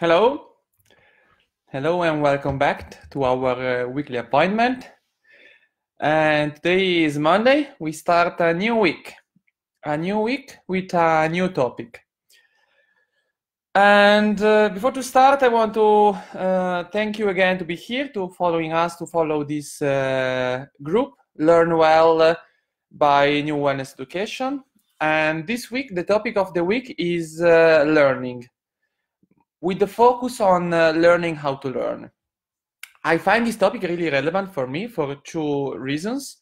Hello. Hello and welcome back to our uh, weekly appointment. And today is Monday. We start a new week. A new week with a new topic. And uh, before to start, I want to uh, thank you again to be here, to following us, to follow this uh, group, Learn Well by New Wellness Education. And this week, the topic of the week is uh, learning with the focus on uh, learning how to learn. I find this topic really relevant for me for two reasons.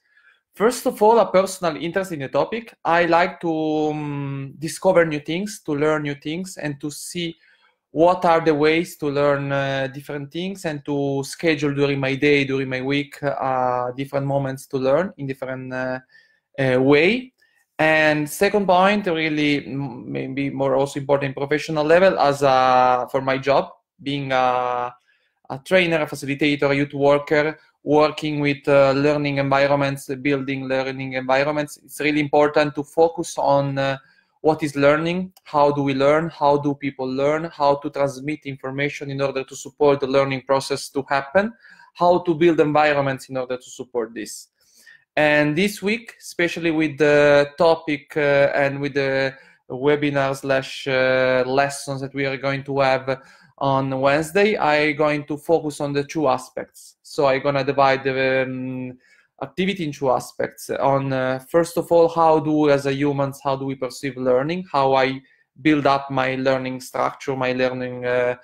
First of all, a personal interest in the topic. I like to um, discover new things, to learn new things, and to see what are the ways to learn uh, different things and to schedule during my day, during my week, uh, different moments to learn in different uh, uh, way. And second point, really maybe more also important professional level as a, for my job, being a, a trainer, a facilitator, a youth worker, working with uh, learning environments, building learning environments. It's really important to focus on uh, what is learning, how do we learn, how do people learn, how to transmit information in order to support the learning process to happen, how to build environments in order to support this. And this week, especially with the topic uh, and with the webinar slash uh, lessons that we are going to have on Wednesday, I'm going to focus on the two aspects. So I'm gonna divide the um, activity in two aspects. On uh, first of all, how do as a humans, how do we perceive learning? How I build up my learning structure, my learning uh,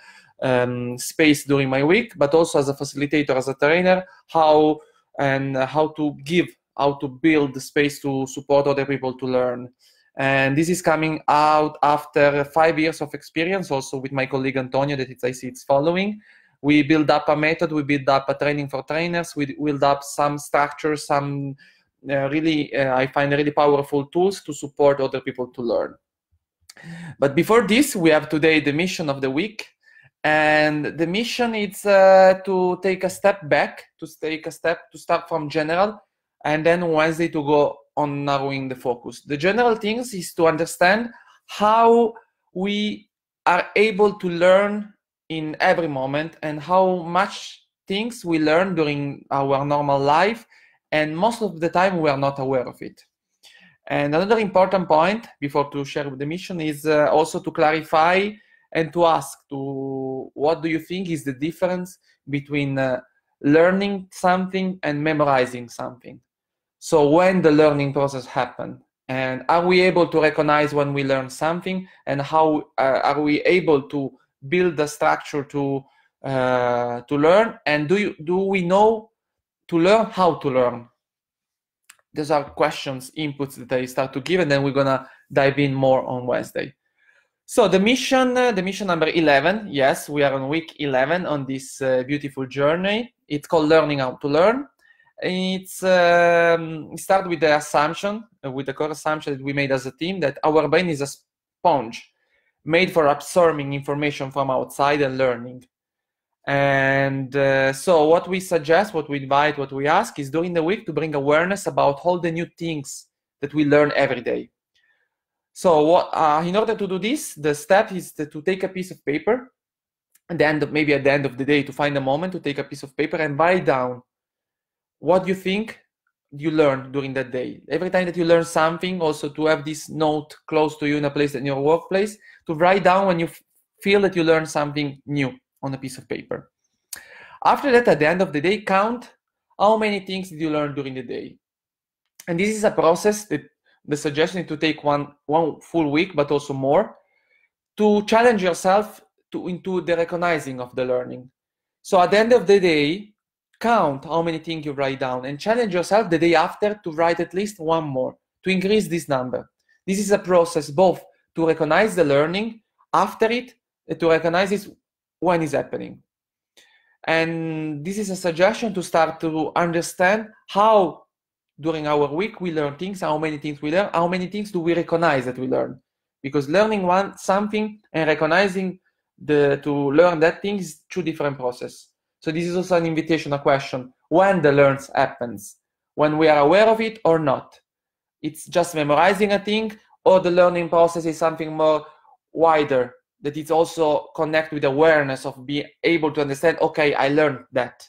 um, space during my week, but also as a facilitator, as a trainer, how and how to give how to build the space to support other people to learn. And this is coming out after five years of experience, also with my colleague Antonio, that I see it's following. We build up a method, we build up a training for trainers, we build up some structures, some uh, really, uh, I find really powerful tools to support other people to learn. But before this, we have today the mission of the week. And the mission is uh, to take a step back, to take a step, to start from general and then Wednesday to go on narrowing the focus. The general things is to understand how we are able to learn in every moment and how much things we learn during our normal life and most of the time we are not aware of it. And another important point before to share the mission is uh, also to clarify and to ask to what do you think is the difference between uh, learning something and memorizing something so when the learning process happened, and are we able to recognize when we learn something, and how uh, are we able to build the structure to uh, to learn, and do you, do we know to learn how to learn? These are questions, inputs that I start to give, and then we're gonna dive in more on Wednesday. So the mission, uh, the mission number 11, yes, we are on week 11 on this uh, beautiful journey. It's called Learning How to Learn it's um, start with the assumption, uh, with the core assumption that we made as a team that our brain is a sponge made for absorbing information from outside and learning. And uh, so, what we suggest, what we invite, what we ask is during the week to bring awareness about all the new things that we learn every day. So, what, uh, in order to do this, the step is to, to take a piece of paper, and then maybe at the end of the day, to find a moment to take a piece of paper and write down what you think you learned during that day. Every time that you learn something, also to have this note close to you in a place in your workplace, to write down when you feel that you learn something new on a piece of paper. After that, at the end of the day, count how many things did you learn during the day. And this is a process that the suggestion is to take one one full week, but also more, to challenge yourself to into the recognizing of the learning. So at the end of the day, count how many things you write down and challenge yourself the day after to write at least one more to increase this number. This is a process both to recognize the learning after it, uh, to recognize it when it's happening. And this is a suggestion to start to understand how during our week we learn things, how many things we learn, how many things do we recognize that we learn. Because learning one something and recognizing the to learn that thing is two different process. So this is also an invitation, a question. When the learns happens, when we are aware of it or not. It's just memorizing a thing, or the learning process is something more wider that it's also connect with awareness of being able to understand, okay, I learned that.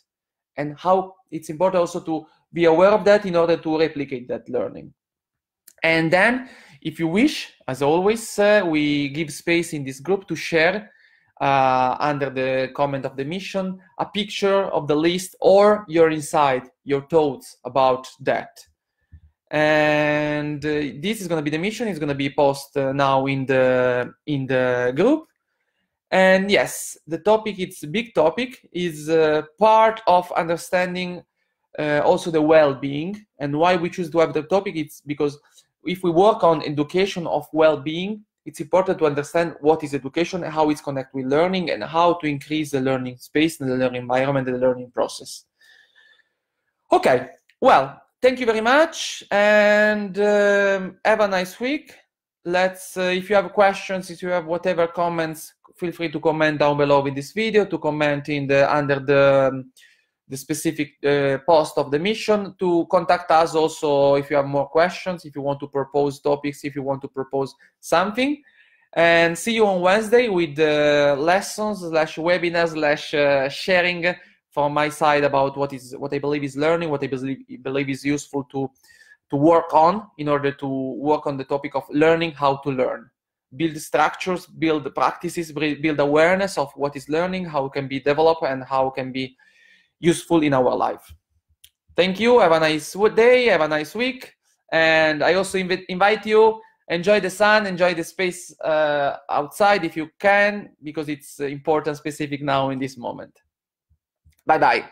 And how it's important also to be aware of that in order to replicate that learning. And then, if you wish, as always, uh, we give space in this group to share uh, under the comment of the mission a picture of the list or your insight, your thoughts about that. And uh, this is going to be the mission. It's going to be posted uh, now in the in the group. And yes, the topic it's a big topic is uh, part of understanding uh, also the well-being and why we choose to have the topic. It's because if we work on education of well-being, it's important to understand what is education, how it's connected with learning, and how to increase the learning space, the learning environment, the learning process. Okay, well, thank you very much, and um, have a nice week. Let's, uh, if you have questions, if you have whatever comments, feel free to comment down below in this video, to comment in the under the um, the specific uh, post of the mission to contact us also if you have more questions, if you want to propose topics, if you want to propose something. And see you on Wednesday with the uh, lessons slash webinar slash uh, sharing from my side about what is what I believe is learning, what I believe, believe is useful to to work on in order to work on the topic of learning how to learn build structures build practices build awareness of what is learning how it can be developed and how it can be useful in our life. Thank you. Have a nice day. Have a nice week. And I also inv- invite you enjoy the sun, enjoy the space uh, outside if you can, because it's uh, important, specific now in this moment. Bye bye.